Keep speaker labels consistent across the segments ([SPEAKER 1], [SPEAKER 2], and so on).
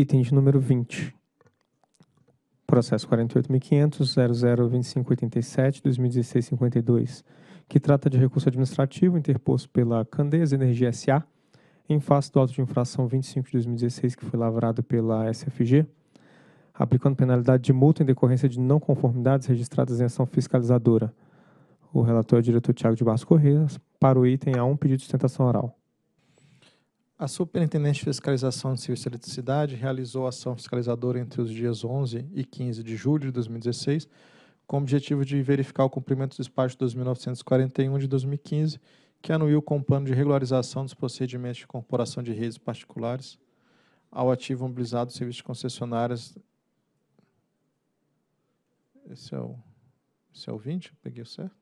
[SPEAKER 1] Item de número 20. Processo 48.500.002587-2016-52, que trata de recurso administrativo interposto pela Candeias Energia S.A., em face do auto de infração 25 de 2016, que foi lavrado pela SFG, aplicando penalidade de multa em decorrência de não
[SPEAKER 2] conformidades registradas em ação fiscalizadora. O relator é o diretor Tiago de Barros Correia,
[SPEAKER 1] para o item A1, pedido de sustentação oral.
[SPEAKER 3] A Superintendência de Fiscalização de Serviço de Eletricidade realizou ação fiscalizadora entre os dias 11 e 15 de julho de 2016, com o objetivo de verificar o cumprimento do despacho 2941 de 2015, que anuiu com o plano de regularização dos procedimentos de corporação de redes particulares ao ativo mobilizado do serviço de concessionárias. Esse é o, esse é o 20? Peguei o certo?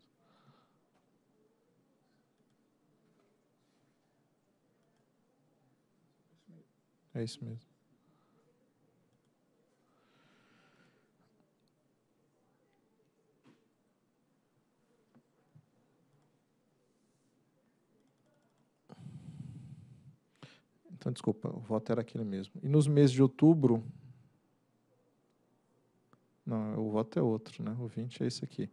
[SPEAKER 3] É isso mesmo. Então, desculpa, o voto era aquele mesmo. E nos meses de outubro. Não, o voto é outro, né? O 20 é esse aqui.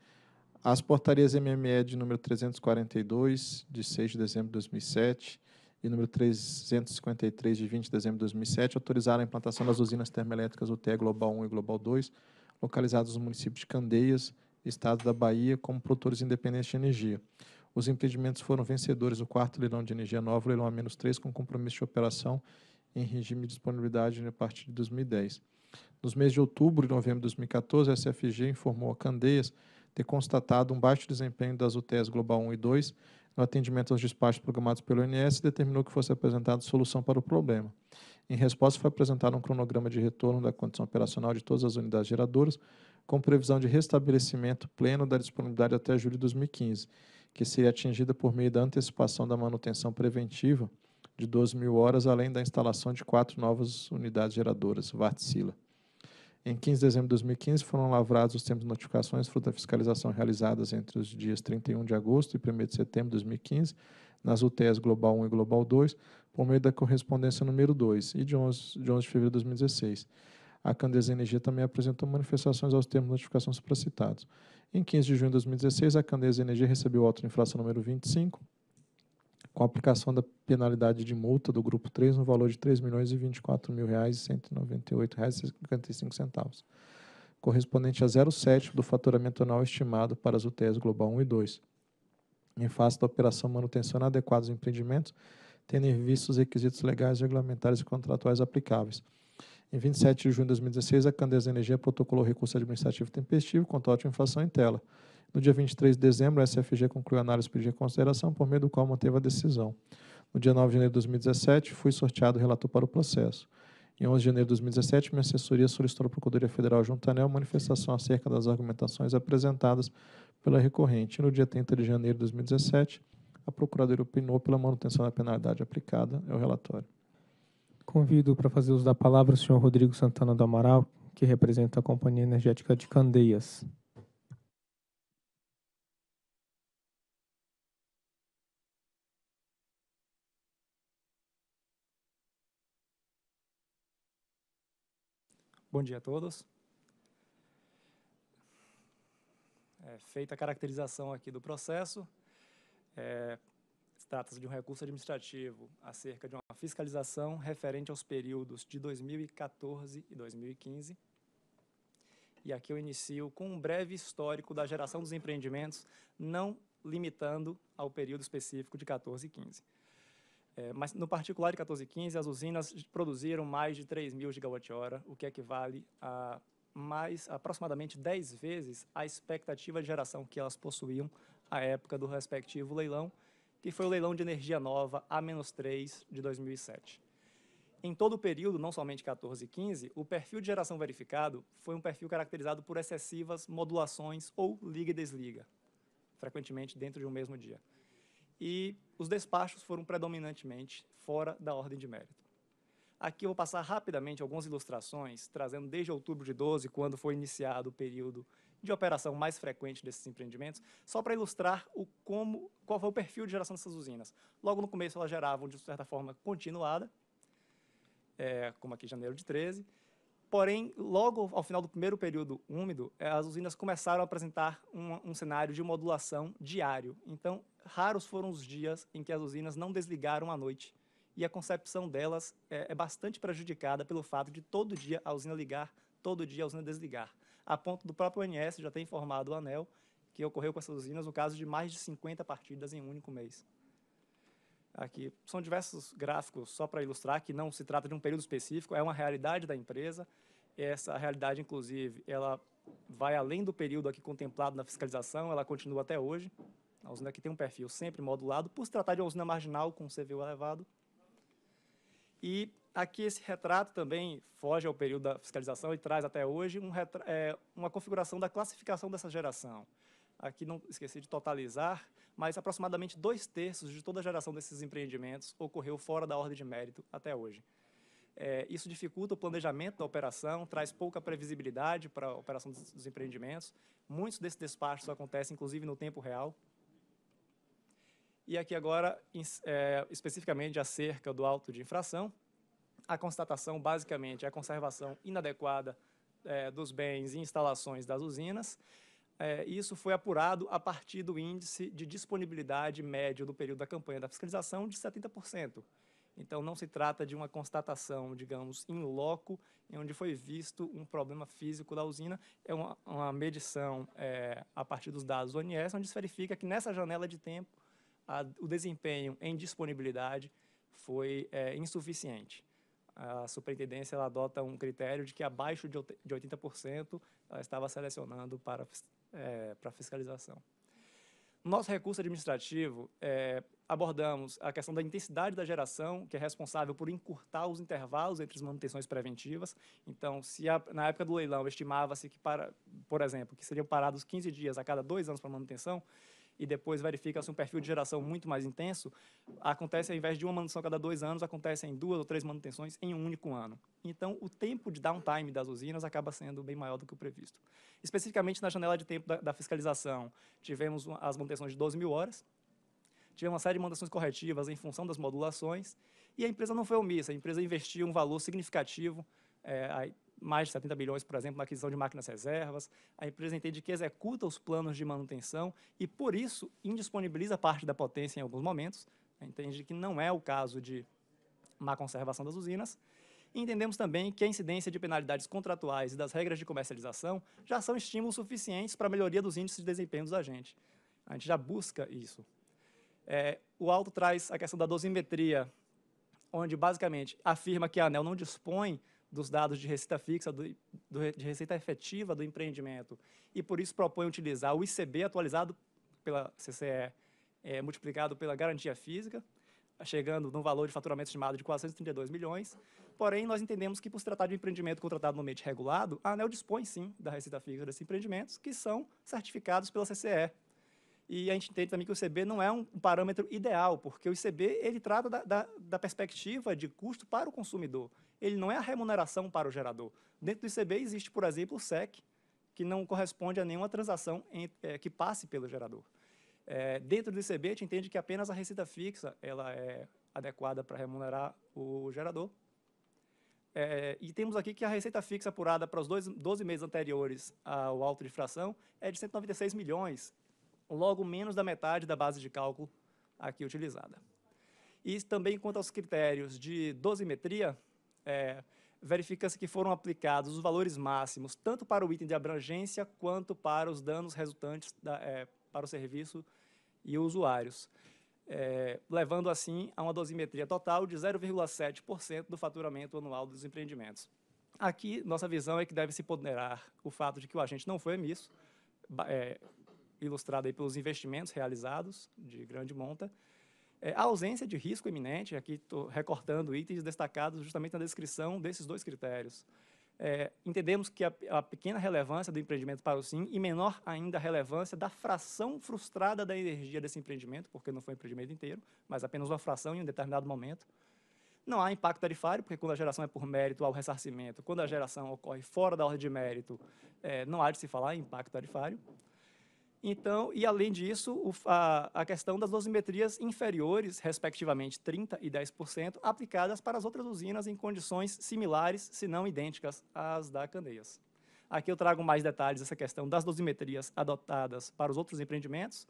[SPEAKER 3] As portarias MME de número 342, de 6 de dezembro de 2007, e número 353 de 20 de dezembro de 2007 autorizaram a implantação das usinas termoelétricas UTE Global 1 e Global 2, localizadas nos municípios de Candeias, estado da Bahia, como produtores independentes de energia. Os empreendimentos foram vencedores do quarto leilão de energia nova, leilão a 3, com compromisso de operação em regime de disponibilidade a partir de 2010. Nos meses de outubro e novembro de 2014, a SFG informou a Candeias ter constatado um baixo desempenho das UTEs Global 1 e 2, no atendimento aos despachos programados pelo INS, determinou que fosse apresentada solução para o problema. Em resposta, foi apresentado um cronograma de retorno da condição operacional de todas as unidades geradoras, com previsão de restabelecimento pleno da disponibilidade até julho de 2015, que seria atingida por meio da antecipação da manutenção preventiva de 12 mil horas, além da instalação de quatro novas unidades geradoras, Vartsila. Em 15 de dezembro de 2015, foram lavrados os termos de notificações fruto da fiscalização realizadas entre os dias 31 de agosto e 1 de setembro de 2015, nas UTEs Global 1 e Global 2, por meio da correspondência número 2 e de 11 de, 11 de fevereiro de 2016. A Candesa Energia também apresentou manifestações aos termos de notificação supracitados. Em 15 de junho de 2016, a Candesa Energia recebeu o auto de inflação número 25, com a aplicação da penalidade de multa do grupo 3 no valor de R$ 3.024.198,55, correspondente a 0,7 do faturamento anual estimado para as UTS Global 1 e 2, em face da operação manutenção adequada dos empreendimentos, tendo em vista os requisitos legais, regulamentares e contratuais aplicáveis. Em 27 de junho de 2016, a Candesa Energia protocolou recurso administrativo tempestivo contra a inflação em tela. No dia 23 de dezembro, a SFG concluiu a análise pedido de consideração, por meio do qual manteve a decisão. No dia 9 de janeiro de 2017, fui sorteado relator para o processo. Em 11 de janeiro de 2017, minha assessoria solicitou à Procuradoria Federal junto à ANEL manifestação acerca das argumentações apresentadas pela recorrente. no dia 30 de janeiro de 2017, a Procuradoria opinou pela manutenção da penalidade aplicada. É o relatório.
[SPEAKER 2] Convido para fazer uso da palavra o senhor Rodrigo Santana do Amaral, que representa a Companhia Energética de Candeias.
[SPEAKER 1] Bom dia a todos. É, feita a caracterização aqui do processo, é, trata-se de um recurso administrativo acerca de uma fiscalização referente aos períodos de 2014 e 2015. E aqui eu inicio com um breve histórico da geração dos empreendimentos, não limitando ao período específico de 14 e 15. É, mas no particular de 1415, as usinas produziram mais de 3 mil gigawatt-hora, o que equivale a mais aproximadamente 10 vezes a expectativa de geração que elas possuíam à época do respectivo leilão, que foi o leilão de energia nova A-3 de 2007. Em todo o período, não somente 14 e 15, o perfil de geração verificado foi um perfil caracterizado por excessivas modulações ou liga e desliga, frequentemente dentro de um mesmo dia. E os despachos foram predominantemente fora da ordem de mérito. Aqui eu vou passar rapidamente algumas ilustrações, trazendo desde outubro de 12, quando foi iniciado o período de operação mais frequente desses empreendimentos, só para ilustrar o como, qual foi o perfil de geração dessas usinas. Logo no começo elas geravam de certa forma continuada, é, como aqui janeiro de 13, Porém, logo ao final do primeiro período úmido, eh, as usinas começaram a apresentar um, um, cenário de modulação diário. Então, raros foram os dias em que as usinas não desligaram à noite. E a concepção delas é, é bastante prejudicada pelo fato de todo dia a usina ligar, todo dia a usina desligar. A ponto do próprio ONS já ter informado o ANEL que ocorreu com essas usinas o caso de mais de 50 partidas em um único mês. Aqui são diversos gráficos só para ilustrar que não se trata de um período específico, é uma realidade da empresa. Essa realidade, inclusive, ela vai além do período aqui contemplado na fiscalização, ela continua até hoje. A usina aqui tem um perfil sempre modulado, por se tratar de uma usina marginal com CVU elevado. E aqui esse retrato também foge ao período da fiscalização e traz até hoje um é, uma configuração da classificação dessa geração aqui não esqueci de totalizar, mas aproximadamente dois terços de toda a geração desses empreendimentos ocorreu fora da ordem de mérito até hoje. É, isso dificulta o planejamento da operação, traz pouca previsibilidade para a operação dos, dos empreendimentos. Muitos desses despachos acontecem, inclusive, no tempo real. E aqui agora, é, especificamente acerca do auto de infração, a constatação basicamente é a conservação inadequada é, dos bens e instalações das usinas é, isso foi apurado a partir do índice de disponibilidade médio do período da campanha da fiscalização de 70%. Então, não se trata de uma constatação, digamos, in loco, em onde foi visto um problema físico da usina. É uma, uma medição é, a partir dos dados do ONS, onde se verifica que nessa janela de tempo a, o desempenho em disponibilidade foi é, insuficiente. A superintendência adota um critério de que abaixo de 80% ela estava selecionando para é, para fiscalização. nosso recurso administrativo, é, abordamos a questão da intensidade da geração, que é responsável por encurtar os intervalos entre as manutenções preventivas. Então, se a, na época do leilão estimava-se que, para, por exemplo, que seriam parados 15 dias a cada dois anos para manutenção, e depois verifica-se um perfil de geração muito mais intenso, acontece ao invés de uma manutenção cada dois anos, acontecem duas ou três manutenções em um único ano. Então, o tempo de downtime das usinas acaba sendo bem maior do que o previsto. Especificamente na janela de tempo da, da fiscalização, tivemos as manutenções de 12 mil horas, tivemos uma série de manutenções corretivas em função das modulações, e a empresa não foi omissa, a empresa investiu um valor significativo é, mais de 70 bilhões, por exemplo, na aquisição de máquinas reservas. A empresa entende que executa os planos de manutenção e, por isso, indisponibiliza parte da potência em alguns momentos. Entende que não é o caso de má conservação das usinas. E entendemos também que a incidência de penalidades contratuais e das regras de comercialização já são estímulos suficientes para a melhoria dos índices de desempenho dos agentes. A gente já busca isso. É, o alto traz a questão da dosimetria, onde basicamente afirma que a ANEL não dispõe dos dados de receita fixa, do, do, de receita efetiva do empreendimento, e por isso propõe utilizar o ICB atualizado pela CCE, é, multiplicado pela garantia física, chegando num valor de faturamento estimado de 432 milhões. Porém, nós entendemos que, por se tratar de um empreendimento contratado no ambiente regulado, a ANEL dispõe, sim, da receita fixa desses empreendimentos, que são certificados pela CCE. E a gente entende também que o ICB não é um parâmetro ideal, porque o ICB ele trata da, da, da perspectiva de custo para o consumidor ele não é a remuneração para o gerador. Dentro do ICB existe, por exemplo, o SEC, que não corresponde a nenhuma transação em, é, que passe pelo gerador. É, dentro do ICB, a gente entende que apenas a receita fixa ela é adequada para remunerar o gerador. É, e temos aqui que a receita fixa apurada para os dois, 12 meses anteriores ao alto de fração é de 196 milhões, logo menos da metade da base de cálculo aqui utilizada. E também quanto aos critérios de dosimetria, é, verifica-se que foram aplicados os valores máximos, tanto para o item de abrangência, quanto para os danos resultantes da, é, para o serviço e usuários, é, levando assim a uma dosimetria total de 0,7% do faturamento anual dos empreendimentos. Aqui, nossa visão é que deve se ponderar o fato de que o agente não foi emisso, é, ilustrado aí pelos investimentos realizados de grande monta, é, a ausência de risco iminente, aqui estou recortando itens destacados justamente na descrição desses dois critérios. É, entendemos que a, a, pequena relevância do empreendimento para o sim e menor ainda a relevância da fração frustrada da energia desse empreendimento, porque não foi um empreendimento inteiro, mas apenas uma fração em um determinado momento. Não há impacto tarifário, porque quando a geração é por mérito, há o ressarcimento. Quando a geração ocorre fora da ordem de mérito, é, não há de se falar em impacto tarifário. Então, e além disso, o, a, a, questão das dosimetrias inferiores, respectivamente 30% e 10%, aplicadas para as outras usinas em condições similares, se não idênticas às da Candeias. Aqui eu trago mais detalhes dessa questão das dosimetrias adotadas para os outros empreendimentos.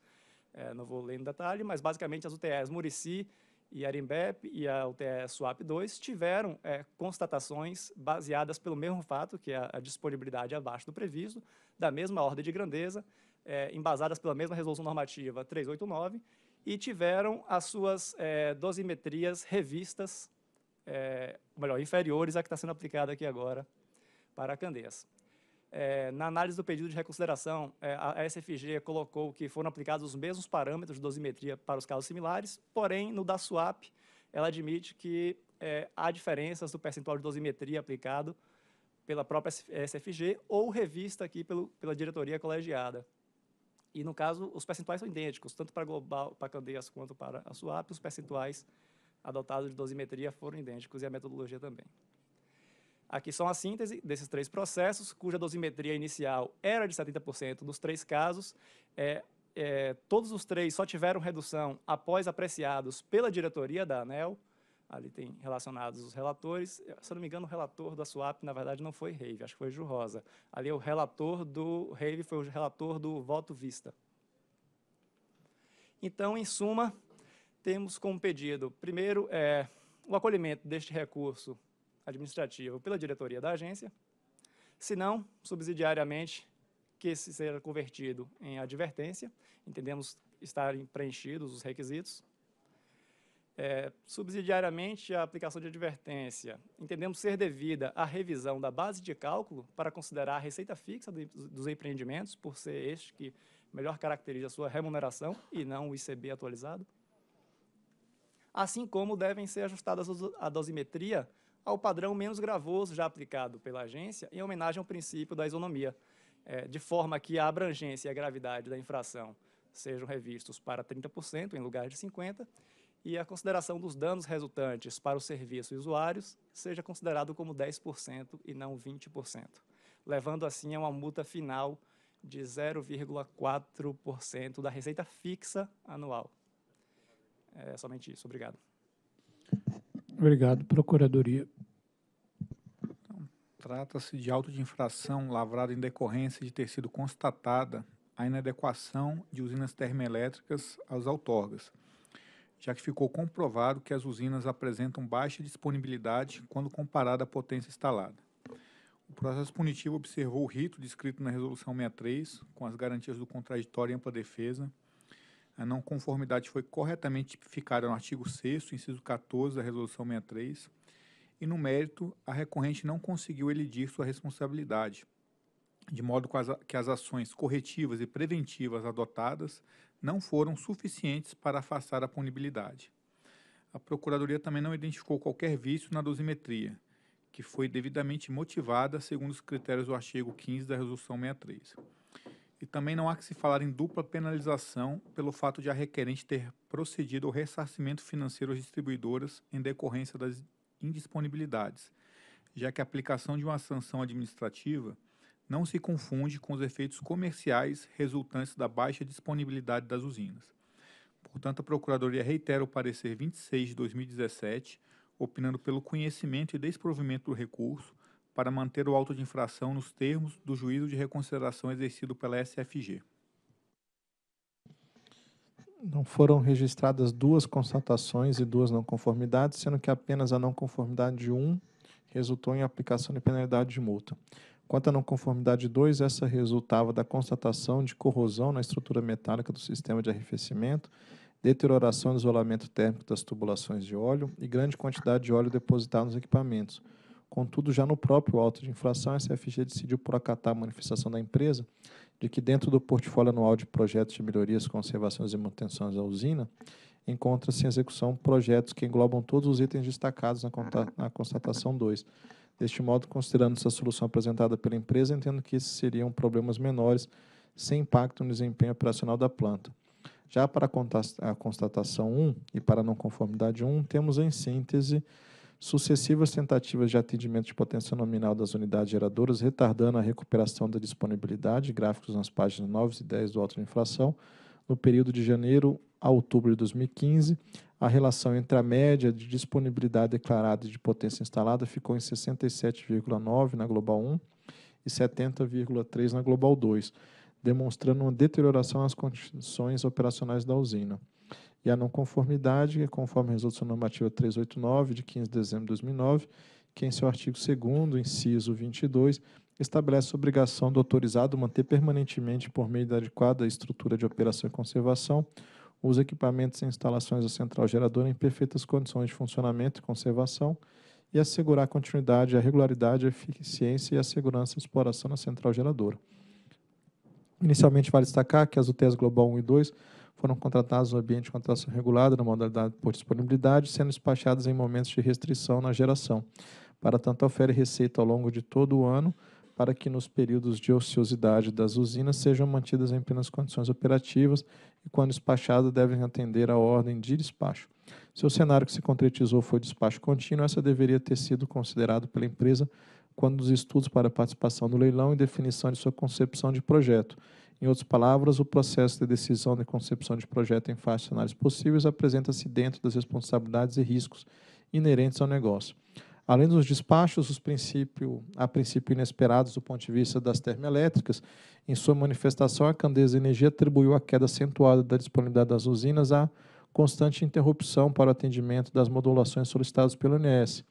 [SPEAKER 1] É, não vou ler no detalhe, mas basicamente as UTEs Murici e Arimbep e a UTE Swap 2 tiveram é, constatações baseadas pelo mesmo fato, que é a disponibilidade abaixo do previsto, da mesma ordem de grandeza, é, embasadas pela mesma resolução normativa 389 e tiveram as suas é, dosimetrias revistas, é, melhor, inferiores à que está sendo aplicada aqui agora para a Candeias. É, na análise do pedido de reconsideração, é, a SFG colocou que foram aplicados os mesmos parâmetros de dosimetria para os casos similares, porém, no da SWAP, ela admite que é, há diferenças do percentual de dosimetria aplicado pela própria SFG ou revista aqui pelo, pela diretoria colegiada. E, no caso, os percentuais são idênticos, tanto para global, para Candeias, quanto para a SWAP, os percentuais adotados de dosimetria foram idênticos e a metodologia também. Aqui são a síntese desses três processos, cuja dosimetria inicial era de 70% nos três casos. É, é, todos os três só tiveram redução após apreciados pela diretoria da ANEL, ali tem relacionados os relatores. Se eu não me engano, o relator da SWAP, na verdade, não foi Rave, acho que foi Ju Rosa. Ali é o relator do Rave foi o relator do voto vista. Então, em suma, temos como pedido, primeiro, é, o acolhimento deste recurso administrativo pela diretoria da agência, se não, subsidiariamente, que esse seja convertido em advertência, entendemos estarem preenchidos os requisitos, é, subsidiariamente a aplicação de advertência, entendemos ser devida à revisão da base de cálculo para considerar a receita fixa dos empreendimentos, por ser este que melhor caracteriza a sua remuneração e não o ICB atualizado, assim como devem ser ajustadas a dosimetria ao padrão menos gravoso já aplicado pela agência em homenagem ao princípio da isonomia, é, de forma que a abrangência e a gravidade da infração sejam revistos para 30% em lugar de 50%, e a consideração dos danos resultantes para o serviço e usuários seja considerado como 10% e não 20%, levando assim a uma multa final de 0,4% da receita fixa anual. É somente isso. Obrigado.
[SPEAKER 2] Obrigado, Procuradoria. Então, trata-se de auto de infração lavrado em decorrência de ter sido constatada a inadequação de usinas termoelétricas às outorgas já que ficou comprovado que as usinas apresentam baixa disponibilidade quando comparada à potência instalada. O processo punitivo observou o rito descrito na Resolução 63, com as garantias do contraditório e ampla defesa. A não conformidade foi corretamente tipificada no artigo 6 inciso 14 da Resolução 63, e no mérito, a recorrente não conseguiu elidir sua responsabilidade, de modo que as ações corretivas e preventivas adotadas não foram suficientes para afastar a punibilidade. A Procuradoria também não identificou qualquer vício na dosimetria, que foi devidamente motivada segundo os critérios do artigo 15 da Resolução 63. E também não há que se falar em dupla penalização pelo fato de a requerente ter procedido ao ressarcimento financeiro às distribuidoras em decorrência das indisponibilidades, já que a aplicação de uma sanção administrativa não se confunde com os efeitos comerciais resultantes da baixa disponibilidade das usinas. Portanto, a Procuradoria reitera o parecer 26 de 2017, opinando pelo conhecimento e desprovimento do recurso para manter o auto de infração nos termos do juízo de reconsideração exercido pela SFG.
[SPEAKER 3] Não foram registradas duas constatações e duas não conformidades, sendo que apenas a não conformidade de um resultou em aplicação de penalidade de multa. Quanto à não conformidade 2, essa resultava da constatação de corrosão na estrutura metálica do sistema de arrefecimento, deterioração do isolamento térmico das tubulações de óleo e grande quantidade de óleo depositado nos equipamentos. Contudo, já no próprio auto de infração, a SFG decidiu por acatar a manifestação da empresa de que dentro do portfólio anual de projetos de melhorias, conservações e manutenções da usina, encontra-se em execução projetos que englobam todos os itens destacados na, na constatação 2, Deste modo, considerando-se a solução apresentada pela empresa, entendo que esses seriam problemas menores, sem impacto no desempenho operacional da planta. Já para a constatação 1 e para a não conformidade 1, temos em síntese sucessivas tentativas de atendimento de potência nominal das unidades geradoras, retardando a recuperação da disponibilidade, gráficos nas páginas 9 e 10 do auto de inflação, no período de janeiro a outubro de 2015, a relação entre a média de disponibilidade declarada e de potência instalada ficou em 67,9 na Global 1 e 70,3 na Global 2, demonstrando uma deterioração às condições operacionais da usina. E a não conformidade, é conforme a Resolução Normativa 389, de 15 de dezembro de 2009, que em seu artigo 2 inciso 22, estabelece a obrigação do autorizado manter permanentemente, por meio da adequada estrutura de operação e conservação, os equipamentos e instalações da central geradora em perfeitas condições de funcionamento e conservação e assegurar a continuidade, a regularidade, a eficiência e a segurança de exploração na central geradora. Inicialmente, vale destacar que as UTS Global 1 e 2 foram contratadas no ambiente de contratação regulada na modalidade por disponibilidade, sendo despachadas em momentos de restrição na geração. Para tanto, oferece receita ao longo de todo o ano, para que nos períodos de ociosidade das usinas sejam mantidas em plenas condições operativas e quando despachada devem atender à ordem de despacho. Se o cenário que se concretizou foi despacho contínuo, essa deveria ter sido considerado pela empresa quando os estudos para participação no leilão e definição de sua concepção de projeto. Em outras palavras, o processo de decisão de concepção de projeto em face de cenários possíveis apresenta-se dentro das responsabilidades e riscos inerentes ao negócio. Além dos despachos, princípio, a princípio inesperados do ponto de vista das termoelétricas, em sua manifestação, a Candesa Energia atribuiu a queda acentuada da disponibilidade das usinas à constante interrupção para o atendimento das modulações solicitadas pelo INS,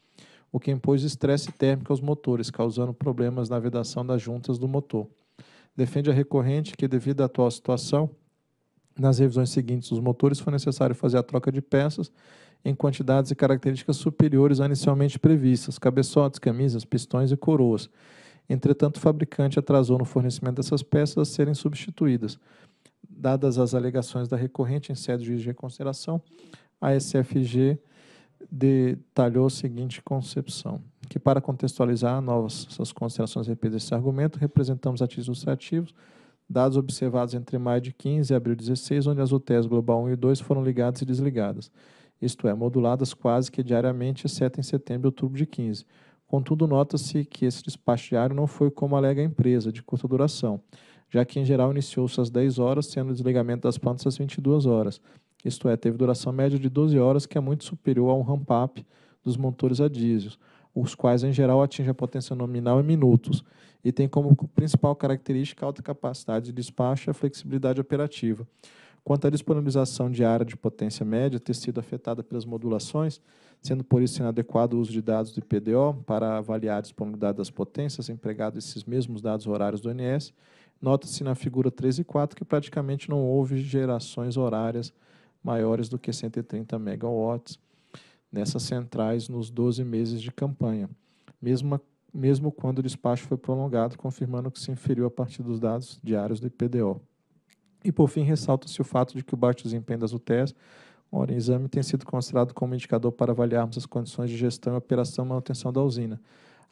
[SPEAKER 3] o que impôs estresse térmico aos motores, causando problemas na vedação das juntas do motor. Defende a recorrente que, devido à atual situação, nas revisões seguintes dos motores foi necessário fazer a troca de peças em quantidades e características superiores a inicialmente previstas, cabeçotes, camisas, pistões e coroas. Entretanto, o fabricante atrasou no fornecimento dessas peças a serem substituídas. Dadas as alegações da recorrente em sede de reconsideração, a SFG detalhou a seguinte concepção, que para contextualizar novas suas considerações repetidas esse argumento, representamos ativos ilustrativos, dados observados entre maio de 15 e abril de 16, onde as UTEs Global 1 e 2 foram ligadas e desligadas isto é, moduladas quase que diariamente, exceto em setembro e outubro de 15. Contudo, nota-se que esse despacho diário não foi como alega a empresa, de curta duração, já que em geral iniciou-se às 10 horas, sendo o desligamento das plantas às 22 horas. Isto é, teve duração média de 12 horas, que é muito superior a um ramp-up dos motores a diesel, os quais em geral atingem a potência nominal em minutos, e tem como principal característica a alta capacidade de despacho e a flexibilidade operativa quanto à disponibilização área de potência média ter sido afetada pelas modulações, sendo por isso inadequado o uso de dados do IPDO para avaliar a disponibilidade das potências, empregado esses mesmos dados horários do NS, nota-se na figura 3 e 4 que praticamente não houve gerações horárias maiores do que 130 megawatts nessas centrais nos 12 meses de campanha, mesmo, mesmo quando o despacho foi prolongado, confirmando que se inferiu a partir dos dados diários do IPDO. E, por fim, ressalta-se o fato de que o baixo desempenho das UTEs, ora, em exame, tem sido considerado como indicador para avaliarmos as condições de gestão e operação e manutenção da usina.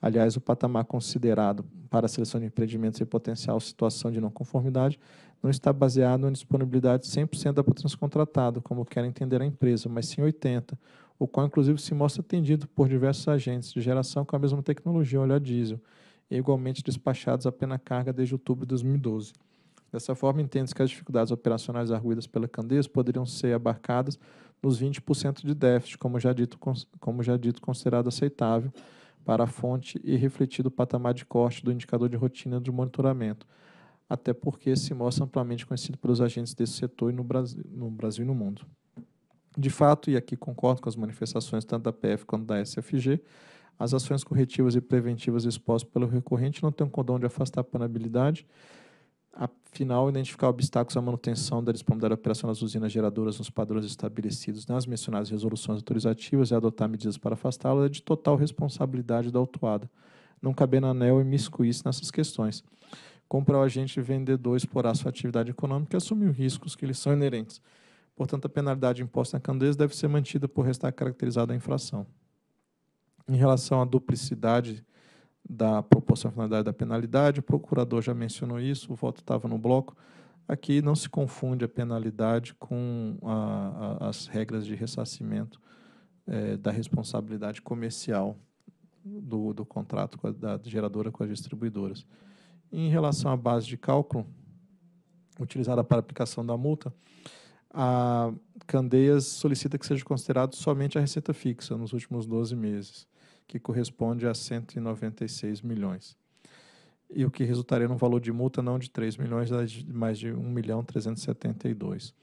[SPEAKER 3] Aliás, o patamar considerado para a seleção de empreendimentos em potencial situação de não conformidade não está baseado em disponibilidade 100% da potência contratada, como quer entender a empresa, mas sim 80%, o qual inclusive se mostra atendido por diversos agentes de geração com a mesma tecnologia, óleo a diesel, e igualmente despachados a carga desde outubro de 2012. Dessa forma, entende-se que as dificuldades operacionais arguídas pela Candeias poderiam ser abarcadas nos 20% de déficit, como já, dito, como já dito, considerado aceitável para a fonte e refletido o patamar de corte do indicador de rotina de monitoramento, até porque se mostra amplamente conhecido pelos agentes desse setor no Brasil, no Brasil e no mundo. De fato, e aqui concordo com as manifestações tanto da PF quanto da SFG, as ações corretivas e preventivas expostas pelo recorrente não têm um condão de afastar a panabilidade, afinal, identificar obstáculos à manutenção da disponibilidade operacional das usinas geradoras nos padrões estabelecidos nas mencionadas resoluções autorizativas e adotar medidas para afastá las é de total responsabilidade da autuada, não cabendo a ANEL imiscuir-se nessas questões. Compra o agente vendedor explorar sua atividade econômica e assumir os riscos que lhes são inerentes. Portanto, a penalidade imposta na candidez deve ser mantida por restar caracterizada a infração. Em relação à duplicidade da proporcionalidade da penalidade. O procurador já mencionou isso, o voto estava no bloco. Aqui não se confunde a penalidade com a, a, as regras de ressarcimento é, da responsabilidade comercial do, do contrato a, da geradora com as distribuidoras. Em relação à base de cálculo utilizada para aplicação da multa, a Candeias solicita que seja considerado somente a receita fixa nos últimos 12 meses que corresponde a 196 milhões. E o que resultaria num valor de multa não de 3 milhões, mas de 1 milhão 372.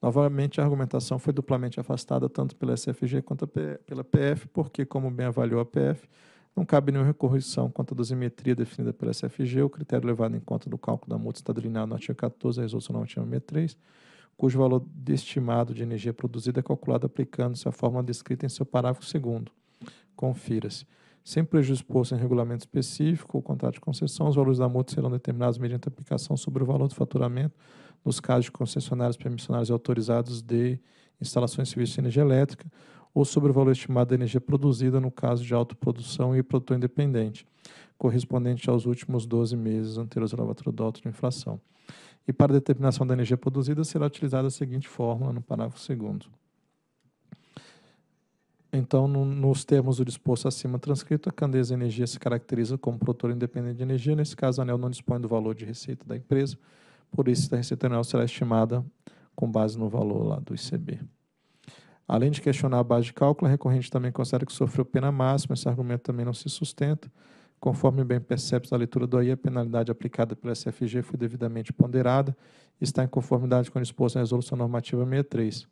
[SPEAKER 3] Novamente, a argumentação foi duplamente afastada tanto pela SFG quanto pela PF, porque, como bem avaliou a PF, não cabe nenhuma recorreção quanto à dosimetria definida pela SFG, o critério levado em conta do cálculo da multa está delineado no artigo 14 da resolução 963, cujo valor estimado de energia produzida é calculado aplicando-se a fórmula descrita em seu parágrafo 2 confira-se. Sem prejuízo posto em regulamento específico ou contrato de concessão, os valores da multa serão determinados mediante aplicação sobre o valor do faturamento nos casos de concessionários permissionários e autorizados de instalações e serviços de energia elétrica ou sobre o valor estimado da energia produzida no caso de autoprodução e produtor independente, correspondente aos últimos 12 meses anteriores ao lavatrodoto do de inflação. E para determinação da energia produzida será utilizada a seguinte fórmula no parágrafo 2 então, no, nos termos do disposto acima transcrito, a Candesa Energia se caracteriza como produtor independente de energia. Nesse caso, a ANEL não dispõe do valor de receita da empresa, por isso, a receita anel será estimada com base no valor lá do ICB. Além de questionar a base de cálculo, a recorrente também considera que sofreu pena máxima, esse argumento também não se sustenta. Conforme bem percebe da leitura do AI, a penalidade aplicada pela SFG foi devidamente ponderada e está em conformidade com o disposto na Resolução Normativa 63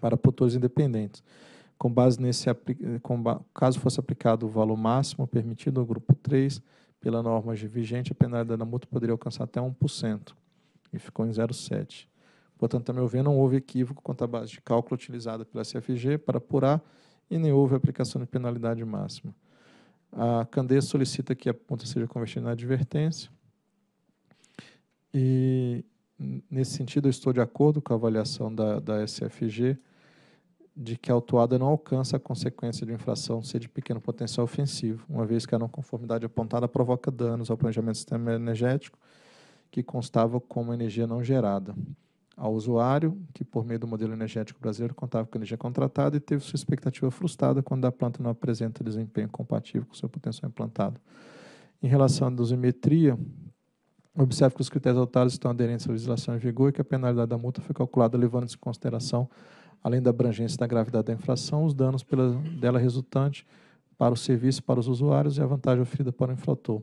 [SPEAKER 3] para produtores independentes. Com base nesse com ba caso fosse aplicado o valor máximo permitido ao grupo 3 pela norma vigente, a penalidade da multa poderia alcançar até 1% e ficou em 0,7. Portanto, a meu ver, não houve equívoco quanto à base de cálculo utilizada pela CFG para apurar e nem houve aplicação de penalidade máxima. A Candê solicita que a multa seja convertida em advertência. E, nesse sentido, eu estou de acordo com a avaliação da, da SFG de que a autuada não alcança a consequência de infração ser de pequeno potencial ofensivo, uma vez que a não conformidade apontada provoca danos ao planejamento do sistema energético que constava como energia não gerada. Ao usuário, que por meio do modelo energético brasileiro contava com energia contratada e teve sua expectativa frustrada quando a planta não apresenta desempenho compatível com seu potencial implantado. Em relação à dosimetria, observe que os critérios adotados estão aderentes à legislação em vigor e que a penalidade da multa foi calculada levando-se em consideração além da abrangência da gravidade da infração, os danos pela, dela resultante para o serviço, para os usuários e a vantagem oferida para o infrator.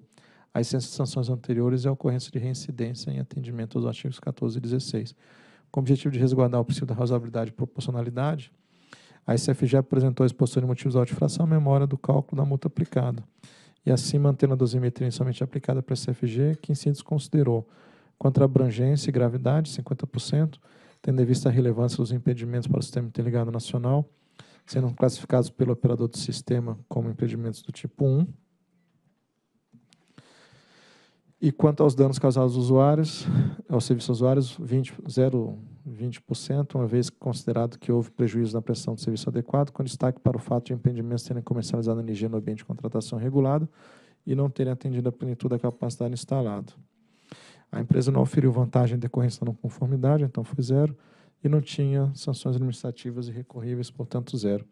[SPEAKER 3] As sanções anteriores e a ocorrência de reincidência em atendimento aos artigos 14 e 16. Com o objetivo de resguardar o princípio da razoabilidade e proporcionalidade, a ICFG apresentou a exposição de motivos da autifração à memória do cálculo da multa aplicada e assim mantendo a dosimetria inicialmente aplicada para a CFG, que em síntese considerou, contra abrangência e gravidade, 50%, tendo em vista a relevância dos impedimentos para o sistema interligado nacional, sendo classificados pelo operador do sistema como impedimentos do tipo 1. E quanto aos danos causados aos usuários, aos serviços usuários, 20, 0,20%, uma vez considerado que houve prejuízo na prestação do serviço adequado, com destaque para o fato de empreendimentos terem comercializado energia no ambiente de contratação regulado e não terem atendido a plenitude da capacidade instalada. A empresa não oferiu vantagem decorrente da não conformidade, então foi zero, e não tinha sanções administrativas e recorríveis, portanto, zero.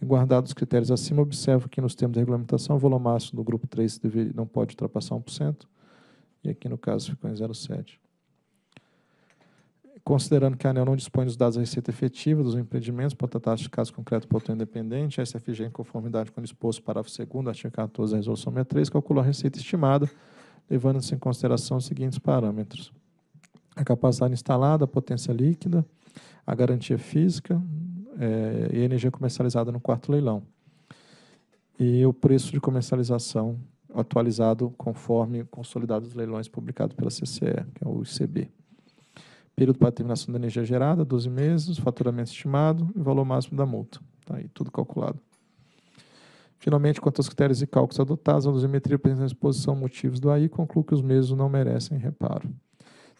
[SPEAKER 3] E guardados os critérios acima, observo que nos termos de regulamentação, o valor máximo do grupo 3 não pode ultrapassar 1%, e aqui no caso ficou em 0,7%. Considerando que a ANEL não dispõe dos dados da receita efetiva dos empreendimentos para taxa de caso concreto por autor independente, a SFG, em conformidade com o disposto parágrafo 2 artigo 14 da Resolução 63, calculou a receita estimada levando-se em consideração os seguintes parâmetros: a capacidade instalada, a potência líquida, a garantia física é, e a energia comercializada no quarto leilão. E o preço de comercialização atualizado conforme consolidado os leilões publicados pela CCE, que é o ICB. Período para terminação da energia gerada, 12 meses, faturamento estimado e valor máximo da multa. Está aí tudo calculado. Finalmente, quanto aos critérios e cálculos adotados, a dosimetria presente na exposição motivos do AI, concluo que os mesmos não merecem reparo.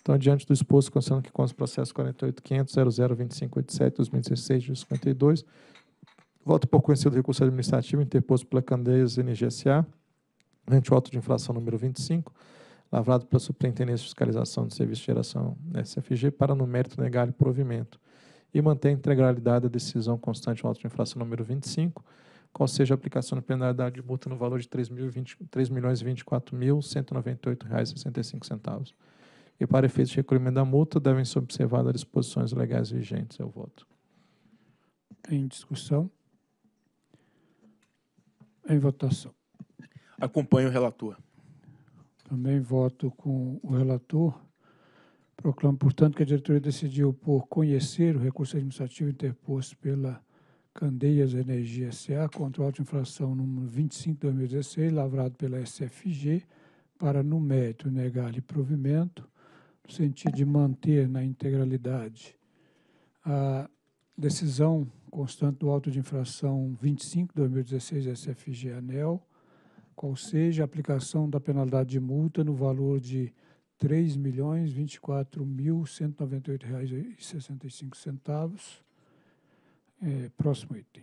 [SPEAKER 3] Então, diante do exposto, considerando que consta o processo 48.500.002587.2016.52, 2016 52 voto por conhecido recurso administrativo interposto pela Candeias NGSA, ante o auto de inflação número 25, lavrado pela Superintendência de Fiscalização do Serviço de Geração né, SFG, para no mérito negar o provimento, e manter a integralidade da decisão constante no auto de inflação número 25, qual seja a aplicação da penalidade de multa no valor de R$ 3.024.198,65. E para efeitos de recolhimento da multa, devem ser observadas as disposições legais vigentes. Eu voto. Em discussão? Em votação.
[SPEAKER 2] Acompanho o relator. Também voto com o relator. Proclamo, portanto, que a diretoria decidiu por conhecer o recurso administrativo interposto pela Candeias Energia S.A. Controle de infração número 25-2016, lavrado pela SFG, para, no mérito, negar-lhe provimento, no sentido de manter na integralidade a decisão constante do auto de infração 25-2016 SFG ANEL, qual seja a aplicação da penalidade de multa no valor de R$ 3.024.198,65, E, prosvojiti